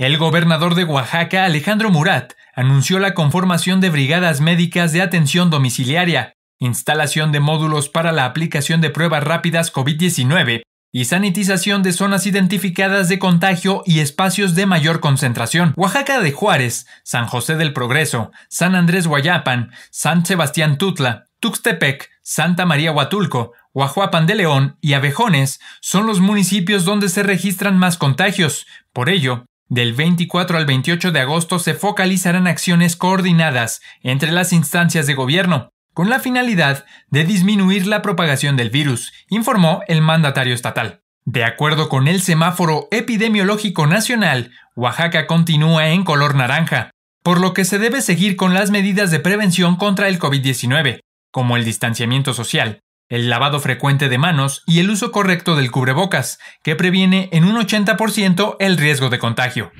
El gobernador de Oaxaca, Alejandro Murat, anunció la conformación de brigadas médicas de atención domiciliaria, instalación de módulos para la aplicación de pruebas rápidas COVID-19 y sanitización de zonas identificadas de contagio y espacios de mayor concentración. Oaxaca de Juárez, San José del Progreso, San Andrés Guayapan, San Sebastián Tutla, Tuxtepec, Santa María Huatulco, Guajuapan de León y Abejones son los municipios donde se registran más contagios. Por ello, del 24 al 28 de agosto se focalizarán acciones coordinadas entre las instancias de gobierno, con la finalidad de disminuir la propagación del virus, informó el mandatario estatal. De acuerdo con el semáforo epidemiológico nacional, Oaxaca continúa en color naranja, por lo que se debe seguir con las medidas de prevención contra el COVID-19, como el distanciamiento social, el lavado frecuente de manos y el uso correcto del cubrebocas, que previene en un 80% el riesgo de contagio.